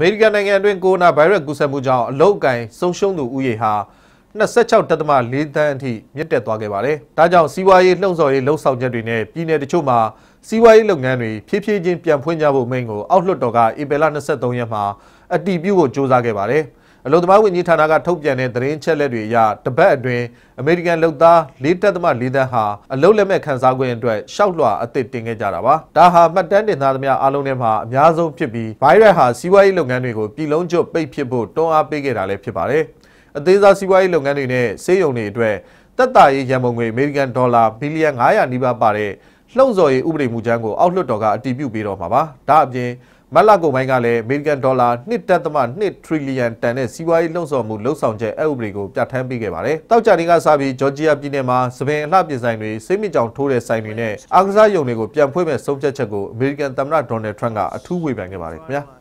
မေရိကန်နိုင်ငံအတွင်းကိုရိုနာဗိုင်းရပ်စ်ကူးစက်မှုကြောင့်အလုတ်ကန်ဆုံးရှုံးသူဦးရေဟာ26.4တန်းအထိမြင့်တက်သွားခဲ့ပါတယ်။ဒါကြောင့်စီးပွားရေးလှုံ့ဆော်ရေးလှုံ့ဆော်ချက်တွေနဲ့ပြည်내တချို့မှာစီးပွားရေးလုပ်ငန်းတွေဖြည်းဖြည်းချင်းပြန်ဖွင့်ကြဖို့မိန့်ကိုအောက်လွှတ်တော်ကဧပြီလ23ရက်မှာအတည်ပြုဖို့ကြိုးစားခဲ့ပါတယ်။အလုံသမားဝန်ကြီးဌာနကထုတ်ပြန်တဲ့သတင်းချက်လက်တွေအရတပတ်အတွင်းအမေရိကန်လုံသား၄တက်သမ၄တန်းဟာအလုံလက်မဲ့ခန်းစားခွင့်အတွက်ရှောက်လွှာအသစ်တင်ခဲ့ကြတာပါဒါဟာမှတ်တမ်းတင်သားသမျှအားလုံးထဲမှာအများဆုံးဖြစ်ပြီးဗိုင်းရပ်ဟာစီးပွားရေးလုပ်ငန်းတွေကိုပြည်လုံးကျွတ်ပိတ်ဖြစ်ဖို့တွန်းအားပေးခဲ့တာလည်းဖြစ်ပါတယ်အသေးစားစီးပွားရေးလုပ်ငန်းတွေနဲ့ဆေးရုံတွေအတွက်တက်တာရေးရန်ပုံငွေအမေရိကန်ဒေါ်လာဘီလီယံ900နီးပါးပါတဲ့လှုံ့ဆော်ရေးဥပဒေမူကြမ်းကိုအောက်လွှတ်တော်ကအတည်ပြုပေးတော့မှာပါဒါအပြင်မတ်လကုန်ပိုင်းကလည်းအမေရိကန်ဒေါ်လာ1.2ထရီလီယံတန်တဲ့စီးပွားရေးလှုံ့ဆော်မှုလှုံ့ဆော်ချက်အဥပဒေကိုပြဋ္ဌာန်းပေးခဲ့ပါတယ်။တောက်ကြတင်ကစပြီးဂျော်ဂျီယာပြည်နယ်မှာစပင်အလှပြင်ဆိုင်တွေစိတ်မကြောင်ထိုးတဲ့ဆိုင်တွေနဲ့အားကစားရုံတွေကိုပြန်ဖွင့်မဲ့ဆုံးဖြတ်ချက်ကိုအမေရိကန်သမ္မတဒေါ်နယ်ထရန့်ကအထူးဝေဖန်ခဲ့ပါတယ်ခင်ဗျာ။